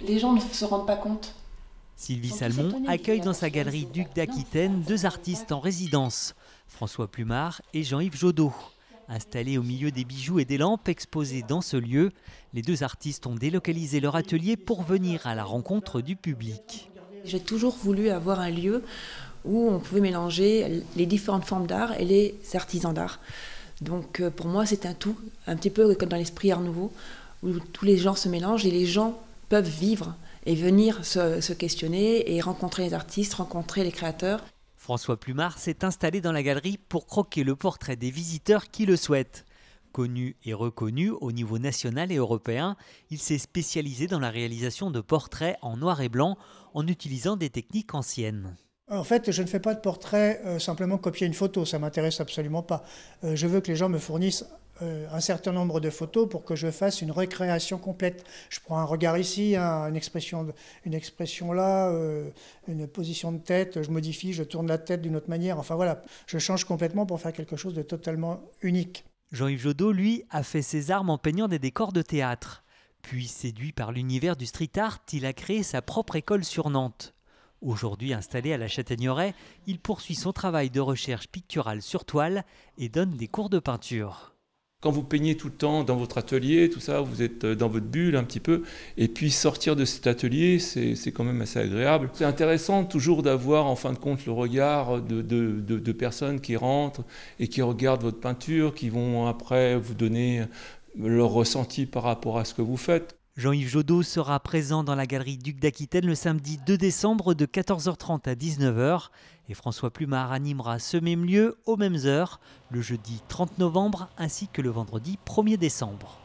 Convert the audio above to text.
Les gens ne se rendent pas compte. Sylvie Salmon accueille dans sa galerie Duc d'Aquitaine deux artistes en résidence, François Plumard et Jean-Yves Jodot. Installés au milieu des bijoux et des lampes exposées dans ce lieu, les deux artistes ont délocalisé leur atelier pour venir à la rencontre du public. J'ai toujours voulu avoir un lieu où on pouvait mélanger les différentes formes d'art et les artisans d'art. Donc euh, pour moi c'est un tout, un petit peu comme dans l'esprit Art Nouveau, où tous les gens se mélangent et les gens peuvent vivre et venir se, questionner et rencontrer les artistes, rencontrer les créateurs. François Plumard s'est installé dans la galerie pour croquer le portrait des visiteurs qui le souhaitent. Connu et reconnu au niveau national et européen, il s'est spécialisé dans la réalisation de portraits en noir et blanc en utilisant des techniques anciennes. En fait, je ne fais pas de portrait euh, simplement copier une photo, ça m'intéresse absolument pas. Euh, je veux que les gens me fournissent euh, un certain nombre de photos pour que je fasse une recréation complète. Je prends un regard ici, hein, une, expression, une expression là, euh, une position de tête, je modifie, je tourne la tête d'une autre manière. Enfin voilà, je change complètement pour faire quelque chose de totalement unique. Jean-Yves Jodot, lui, a fait ses armes en peignant des décors de théâtre. Puis, séduit par l'univers du street art, il a créé sa propre école sur Nantes. Aujourd'hui installé à la Châtaigneraie, il poursuit son travail de recherche picturale sur toile et donne des cours de peinture quand vous peignez tout le temps dans votre atelier, tout ça, vous êtes euh, dans votre bulle un petit peu, et puis sortir de cet atelier, c'est quand même assez agréable. C'est intéressant toujours d'avoir en fin de compte le regard de, personnes qui rentrent et qui regardent votre peinture, qui vont après vous donner leur ressenti par rapport à ce que vous faites. Jean-Yves Jodot sera présent dans la galerie Duc d'Aquitaine le samedi 2 décembre de 14h30 à 19h et François Plumard animera ce même lieu aux mêmes heures le jeudi 30 novembre ainsi que le vendredi 1er décembre.